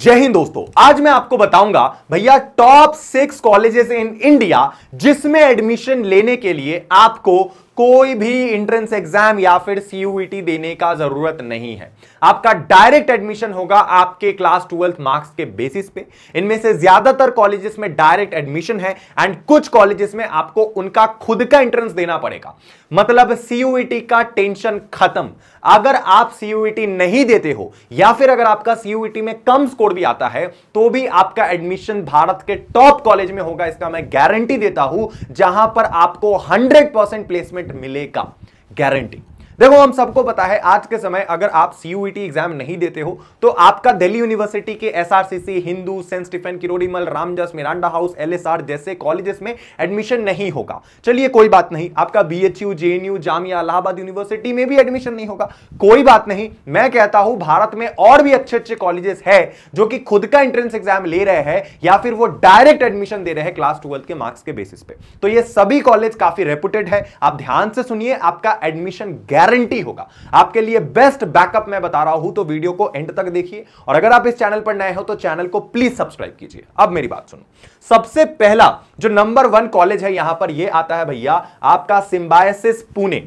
जय हिंद दोस्तों आज मैं आपको बताऊंगा भैया top six colleges in India जिसमें एडमिशन लेने के लिए आपको कोई भी इंट्रेंस एग्जाम या फिर सीयूईटी e देने का जरूरत नहीं है आपका डायरेक्ट एडमिशन होगा आपके क्लास ट्वेल्थ मार्क्स के बेसिस पे इनमें से ज्यादातर कॉलेजेस में डायरेक्ट एडमिशन है एंड कुछ कॉलेजेस में आपको उनका खुद का एंट्रेंस देना पड़ेगा मतलब सीयूईटी e का टेंशन खत्म अगर आप सीयूईटी e नहीं देते हो या फिर अगर आपका सीयूईटी में कम स्कोर स्कोर भी आता है तो भी आपका एडमिशन भारत के टॉप कॉलेज में होगा इसका मैं गारंटी देता हूं जहां पर आपको हंड्रेड प्लेसमेंट मिलेगा गारंटी देखो हम सबको पता है आज के समय अगर आप सीयूईटी एग्जाम e नहीं देते हो तो आपका दिल्ली यूनिवर्सिटी के SRCC Hindu saint Stephen Kirorimal Ramjas Miranda house LSR जैसे कॉलेजेस में एडमिशन नहीं होगा चलिए कोई बात नहीं आपका BHU JNU Jamia Allahabad university में भी एडमिशन नहीं होगा कोई बात नहीं मैं कहता हूं भारत में और भी अच्छे अच्छे कॉलेजेस है जो कि खुद का एंट्रेंस एग्जाम ले रहे हैं या फिर वो डायरेक्ट एडमिशन दे रहे हैं क्लास ट्वेल्थ के मार्क्स के बेसिस पे तो ये सभी कॉलेज काफी रेपुटेड है आप ध्यान से सुनिए आपका एडमिशन गैप गारंटी होगा आपके लिए बेस्ट बैकअप मैं बता रहा हूं तो वीडियो को एंड तक देखिए और अगर आप इस चैनल पर नए हो तो चैनल को प्लीज सब्सक्राइब कीजिए अब मेरी बात सुनो सबसे पहला जो नंबर वन कॉलेज है यहां पर यह आता है भैया आपका सिम्बायसिस पुणे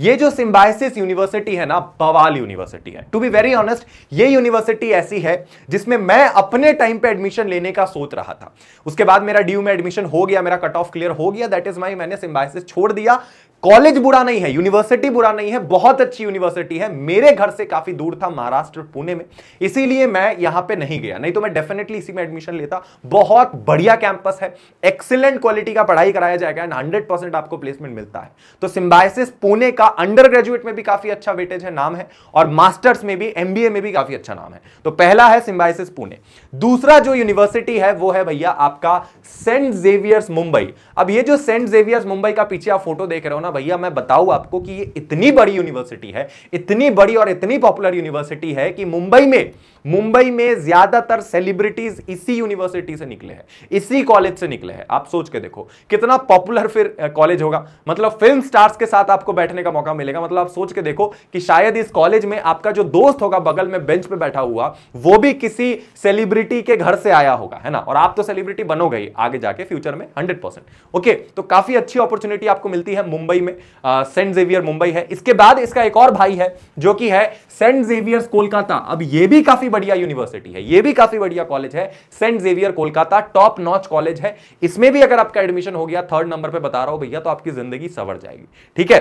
ये जो सिम्बायसिस यूनिवर्सिटी है ना बवाल यूनिवर्सिटी है टू बी वेरी ऑनेस्ट ये यूनिवर्सिटी ऐसी है जिसमें मैं अपने टाइम पे एडमिशन लेने का सोच रहा था उसके बाद मेरा ड्यू में एडमिशन हो गया मेरा कट ऑफ क्लियर हो गया दैट इज माई मैंने सिम्बायसिस छोड़ दिया कॉलेज बुरा नहीं है यूनिवर्सिटी बुरा नहीं है बहुत अच्छी यूनिवर्सिटी है मेरे घर से काफी दूर था महाराष्ट्र पुणे में इसीलिए मैं यहां पे नहीं गया नहीं तो मैं डेफिनेटली इसी में एडमिशन लेता बहुत बढ़िया कैंपस है एक्सिलेंट क्वालिटी का पढ़ाई कराया जाएगा एंड हंड्रेड आपको प्लेसमेंट मिलता है तो सिम्बाइसिस पुणे का अंडर ग्रेजुएट में भी काफी अच्छा वेटेज है नाम है और मास्टर्स में भी एमबीए में भी काफी अच्छा नाम है तो पहला है सिम्बाइसिस पुणे दूसरा जो यूनिवर्सिटी है वो है भैया आपका सेंट जेवियर्स मुंबई अब ये जो सेंट जेवियर्स मुंबई का पीछे आप फोटो देख रहे हो ना भैया मैं बताऊं आपको कि ये इतनी बड़ी यूनिवर्सिटी है इतनी बड़ी और इतनी पॉपुलर यूनिवर्सिटी है कि मुंबई में मुंबई में ज्यादातर सेलिब्रिटीज इसी यूनिवर्सिटी से निकले हैं इसी कॉलेज से निकले हैं आप सोच के देखो कितना पॉपुलर फिर कॉलेज होगा मतलब फिल्म स्टार्स के साथ आपको बैठने का मौका मिलेगा मतलब आप सोच के देखो कि शायद इस कॉलेज में आपका जो दोस्त होगा बगल में बेंच पे बैठा हुआ वो भी किसी सेलिब्रिटी के घर से आया होगा है ना और आप तो सेलिब्रिटी बनोगे ही आगे जाके फ्यूचर में हंड्रेड ओके तो काफी अच्छी अपॉर्चुनिटी आपको मिलती है मुंबई में सेंट जेवियर मुंबई है इसके बाद इसका एक और भाई है जो कि है सेंट जेवियर कोलकाता अब यह भी काफी बढ़िया यूनिवर्सिटी है यह भी काफी बढ़िया कॉलेज है saint Xavier Kolkata top notch college है इसमें भी अगर आपका एडमिशन हो गया थर्ड नंबर पर बता रहा हूं भैया तो आपकी जिंदगी सवर जाएगी ठीक है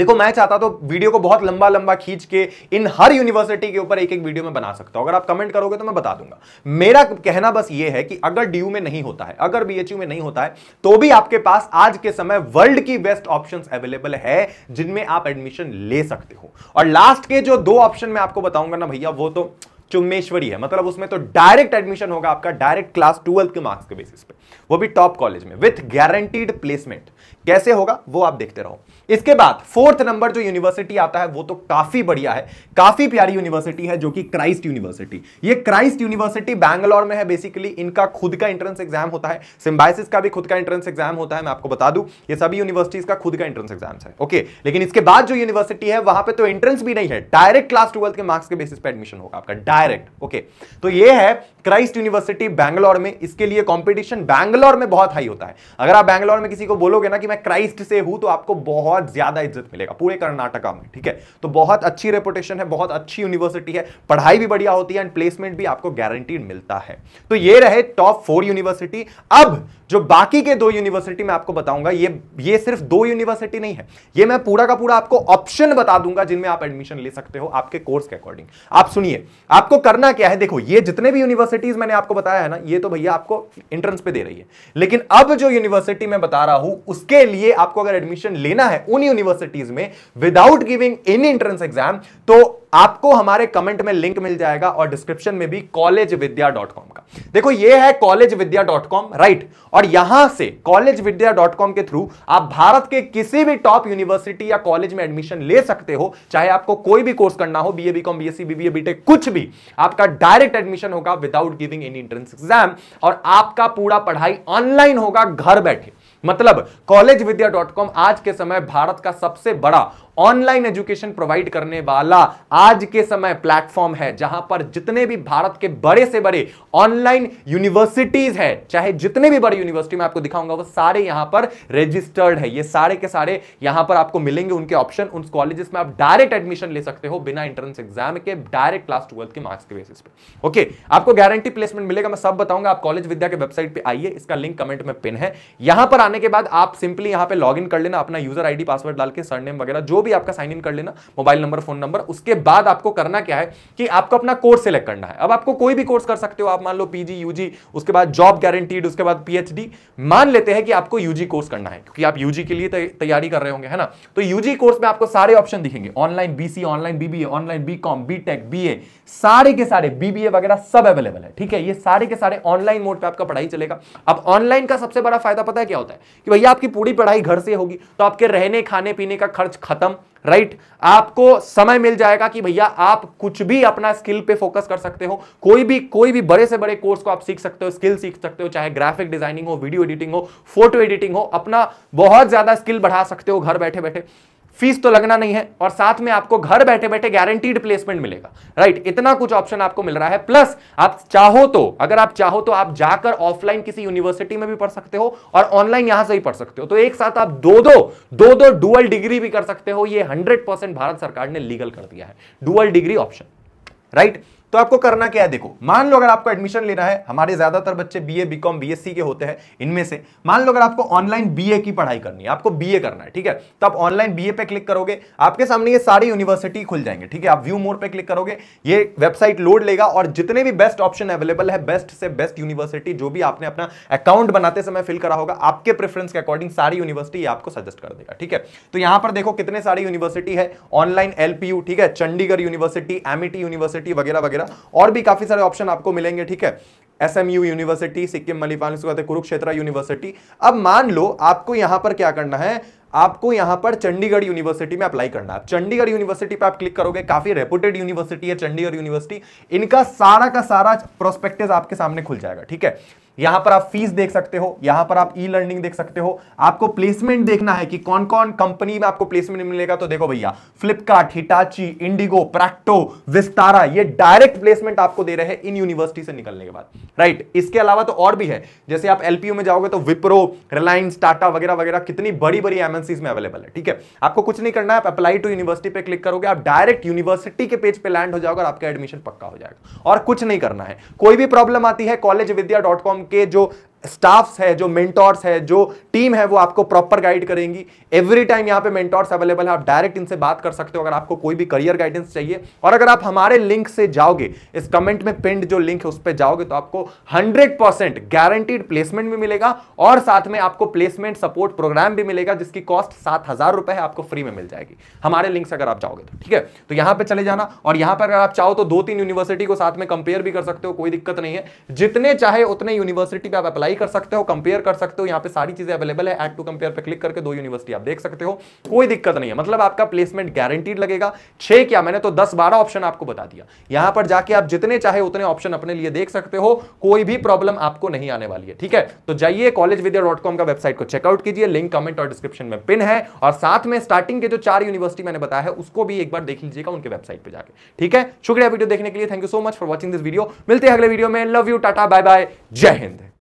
देखो मैं चाहता तो वीडियो को बहुत लंबा लंबा खींच के इन हर यूनिवर्सिटी के ऊपर एक एक वीडियो में बना सकता हूं अगर आप कमेंट करोगे तो मैं बता दूंगा मेरा कहना बस ये है कि अगर डी में नहीं होता है अगर बी में नहीं होता है तो भी आपके पास आज के समय वर्ल्ड की बेस्ट ऑप्शन अवेलेबल है जिनमें आप एडमिशन ले सकते हो और लास्ट के जो दो ऑप्शन मैं आपको बताऊंगा ना भैया वो तो चुम्बेश्वरी है मतलब उसमें तो डायरेक्ट एडमिशन होगा आपका डायरेक्ट क्लास ट्वेल्थ के मार्क्स के बेसिस पे वो भी टॉप कॉलेज में विथ गारंटीड प्लेसमेंट कैसे होगा वो आप देखते रहो इसके बाद फोर्थ नंबर जो यूनिवर्सिटी आता है वो तो काफी बढ़िया है काफी प्यारी यूनिवर्सिटी है जो कि क्राइस्ट यूनिवर्सिटी ये क्राइस्ट यूनिवर्सिटी बैंगलोर में है बेसिकली इनका खुद का एंट्रेंस एग्जाम होता है सिम्बाइसिस का भी खुद का एंट्रेंस एग्जाम होता है मैं आपको बता दू ये सभी यूनिवर्सिटीज का खुद का एंट्रेंस एग्जाम है ओके लेकिन इसके बाद जो यूनिवर्सिटी है वहां पर तो एंट्रेंस भी नहीं है डायरेक्ट क्लास ट्वेल्थ के मार्क्स के बेसिस पर एडमिशन होगा आपका डायरेक्ट ओके तो ये है क्राइस्ट यूनिवर्सिटी बैंगलोर में इसके लिए कंपटीशन बैंगलोर में बहुत हाई होता है अगर आप बैंगलोर में किसी को बोलोगे ना कि मैं क्राइस्ट से हूं तो आपको बहुत ज्यादा इज्जत मिलेगा पूरे कर्नाटका में ठीक है तो बहुत अच्छी रेपुटेशन है बहुत अच्छी यूनिवर्सिटी है पढ़ाई भी बढ़िया होती है एंड प्लेसमेंट भी आपको गारंटीड मिलता है तो ये रहे टॉप फोर यूनिवर्सिटी अब जो बाकी के दो यूनिवर्सिटी मैं आपको बताऊंगा ये ये सिर्फ दो यूनिवर्सिटी नहीं है ये मैं पूरा का पूरा आपको ऑप्शन बता दूंगा जिनमें आप एडमिशन ले सकते हो आपके कोर्स के अकॉर्डिंग आप सुनिए आपको आपको करना क्या है देखो ये जितने भी यूनिवर्सिटीज मैंने आपको बताया है ना ये तो भैया आपको एंट्रेंस पे दे रही है लेकिन अब जो यूनिवर्सिटी मैं बता रहा हूं उसके लिए आपको अगर एडमिशन लेना है उन यूनिवर्सिटीज में without giving any entrance exam तो आपको हमारे कमेंट में लिंक मिल जाएगा और डिस्क्रिप्शन में भी कॉलेज विद्या डॉट कॉम का देखो ये है college Vidya dot com right और यहां से कॉलेज विद्या डॉट कॉम के थ्रू आप भारत के किसी भी टॉप यूनिवर्सिटी या कॉलेज में एडमिशन ले सकते हो चाहे आपको कोई भी कोर्स करना हो B S BSc BBA BTech कुछ भी आपका डायरेक्ट एडमिशन होगा without giving any entrance exam और आपका पूरा पढ़ाई ऑनलाइन होगा घर बैठे मतलब कॉलेज आज के समय भारत का सबसे बड़ा ऑनलाइन एजुकेशन प्रोवाइड करने वाला आज के समय प्लेटफॉर्म है जहां पर जितने भी भारत के बड़े से बड़े ऑनलाइन यूनिवर्सिटीज है चाहे जितने भी बड़े यूनिवर्सिटी में आपको दिखाऊंगा वो सारे यहां पर रजिस्टर्ड है ये सारे के सारे यहां पर आपको मिलेंगे उनके ऑप्शन उन कॉलेजेस में आप डायरेक्ट एडमिशन ले सकते हो बिना एंट्रेंस एग्जाम के डायरेक्ट क्लास ट्वेल्थ के मार्क्स के बेसिस पे ओके आपको गारंटी प्लेसमेंट मिलेगा मैं सब बताऊंगा आप कॉलेज विद्या के वेबसाइट पर आइए इसका लिंक कमेंट में पिन है यहां पर आने के बाद आप सिंपली यहां पे लॉग कर लेना अपना यूजर आईडी पासवर्ड डाल के सरनेम वगैरह जो भी आपका साइन इन कर लेना मोबाइल नंबर फोन नंबर उसके बाद आपको करना क्या है कि आपको अपना कोर्स सिलेक्ट करना है अब आपको कोई भी कोर्स कर सकते हो आप मान लो पीजी यूजी उसके बाद जॉब गारंटीड उसके बाद पीएचडी मान लेते हैं कि आपको यूजी कोर्स करना है क्योंकि आप यूजी के लिए तैयारी कर रहे होंगे है ना तो यूजी कोर्स में आपको सारे ऑप्शन दिखेंगे online BC online BBA online BCom BTech BA सारे के सारे बीबीए वगैरह सब अवेलेबल है ठीक है ये सारे के सारे ऑनलाइन मोड पे आपका पढ़ाई चलेगा अब ऑनलाइन का सबसे बड़ा फायदा पता है क्या होता है कि भैया आपकी पूरी पढ़ाई घर से होगी तो आपके रहने खाने पीने का खर्च खत्म राइट आपको समय मिल जाएगा कि भैया आप कुछ भी अपना स्किल पे फोकस कर सकते हो कोई भी कोई भी बड़े से बड़े कोर्स को आप सीख सकते हो स्किल सीख सकते हो चाहे ग्राफिक डिजाइनिंग हो वीडियो एडिटिंग हो फोटो एडिटिंग हो अपना बहुत ज्यादा स्किल बढ़ा सकते हो घर बैठे बैठे फीस तो लगना नहीं है और साथ में आपको घर बैठे बैठे गारंटीड प्लेसमेंट मिलेगा राइट right, इतना कुछ ऑप्शन आपको मिल रहा है प्लस आप चाहो तो अगर आप चाहो तो आप जाकर ऑफलाइन किसी यूनिवर्सिटी में भी पढ़ सकते हो और ऑनलाइन यहां से ही पढ़ सकते हो तो एक साथ आप दो दो दो दो डुअल डिग्री भी कर सकते हो ये हंड्रेड भारत सरकार ने लीगल कर दिया है डुअल डिग्री ऑप्शन राइट तो आपको करना क्या है देखो मान लो अगर आपको एडमिशन लेना है हमारे ज्यादातर बच्चे बीए बीकॉम बीएससी के होते हैं इनमें से मान लो अगर आपको ऑनलाइन बीए की पढ़ाई करनी है आपको बीए करना है ठीक है तो आप ऑनलाइन बीए पे क्लिक करोगे आपके सामने ये सारी यूनिवर्सिटी खुल जाएंगे ठीक है आप व्यू मोर पे क्लिक करोगे ये वेबसाइट लोड लेगा और जितने भी बेस्ट ऑप्शन अवेलेबल है बेस्ट से बेस्ट यूनिवर्सिटी जो भी आपने अपना अकाउंट बनाते समय फिल करा होगा आपके प्रेफरेंस के अकॉर्डिंग सारी यूनिवर्सिटी आपको सजेस्ट कर देगा ठीक है तो यहां पर देखो कितने सारी यूनिवर्सिटी है ऑनलाइन एलपीयू ठीक है चंडीगढ़ यूनिवर्सिटी एमिटी यूनिवर्सिटी वगैरह वगैरह वगैरह और भी काफी सारे ऑप्शन आपको मिलेंगे ठीक है S M U university Sikkim Manipal Kurukshetra university अब मान लो आपको यहां पर क्या करना है आपको यहां पर चंडीगढ़ यूनिवर्सिटी में अप्लाई करना है चंडीगढ़ यूनिवर्सिटी पर आप क्लिक करोगे काफी रेपुटेड यूनिवर्सिटी है चंडीगढ़ यूनिवर्सिटी इनका सारा का सारा प्रोस्पेक्टिस आपके सामने खुल जाएगा ठीक है यहां पर आप फीस देख सकते हो यहां पर आप ई e लर्निंग देख सकते हो आपको प्लेसमेंट देखना है कि कौन कौन कंपनी में आपको प्लेसमेंट मिलेगा तो देखो भैया Flipkart Hitachi IndiGo Practo Vistara ये डायरेक्ट प्लेसमेंट आपको दे रहे हैं इन यूनिवर्सिटी से निकलने के बाद राइट इसके अलावा तो और भी है जैसे आप एलपीयू में जाओगे तो विप्रो रिलायंस टाटा वगैरह वगैरह कितनी बड़ी बड़ी एम करेंसीज में अवेलेबल है ठीक है आपको कुछ नहीं करना है आप अप्लाई टू यूनिवर्सिटी पे क्लिक करोगे आप डायरेक्ट यूनिवर्सिटी के पेज पे लैंड हो जाओगे और आपका एडमिशन पक्का हो जाएगा और कुछ नहीं करना है कोई भी प्रॉब्लम आती है कॉलेज के जो स्टाफ्स है जो मेंटोर्स है जो टीम है वो आपको प्रॉपर गाइड करेंगी एवरी टाइम यहाँ पे मेंटोर्स अवेलेबल है आप डायरेक्ट इनसे बात कर सकते हो अगर आपको कोई भी करियर गाइडेंस चाहिए और अगर आप हमारे लिंक से जाओगे इस कमेंट में पिंड जो लिंक है उस पर जाओगे तो आपको 100 परसेंट गारंटीड प्लेसमेंट भी मिलेगा और साथ में आपको प्लेसमेंट सपोर्ट प्रोग्राम भी मिलेगा जिसकी कॉस्ट सात हजार रुपए है आपको फ्री में मिल जाएगी हमारे लिंक से अगर आप जाओगे तो ठीक है तो यहाँ पर चले जाना और यहाँ पर अगर आप चाहो तो दो तीन यूनिवर्सिटी को साथ में कंपेयर भी कर सकते हो कोई दिक्कत नहीं है जितने चाहे उतने यूनिवर्सिटी पर आप अप्लाई अप्लाई कर सकते हो कंपेयर कर सकते हो यहाँ पे सारी चीजें अवेलेबल है एड टू कंपेयर पे क्लिक करके दो यूनिवर्सिटी आप देख सकते हो कोई दिक्कत नहीं है मतलब आपका प्लेसमेंट गारंटीड लगेगा छह क्या मैंने तो दस बारह ऑप्शन आपको बता दिया यहां पर जाके आप जितने चाहे उतने ऑप्शन अपने लिए देख सकते हो कोई भी प्रॉब्लम आपको नहीं आने वाली है ठीक है तो जाइए कॉलेज का वेबसाइट को चेकआउट कीजिए लिंक कमेंट और डिस्क्रिप्शन में पिन है और साथ में स्टार्टिंग के जो चार यूनिवर्सिटी मैंने बताया है उसको भी एक बार देख लीजिएगा उनके वेबसाइट पर जाकर ठीक है शुक्रिया वीडियो देखने के लिए thank you so much for watching this video मिलते हैं अगले वीडियो में love you tata bye bye जय हिंद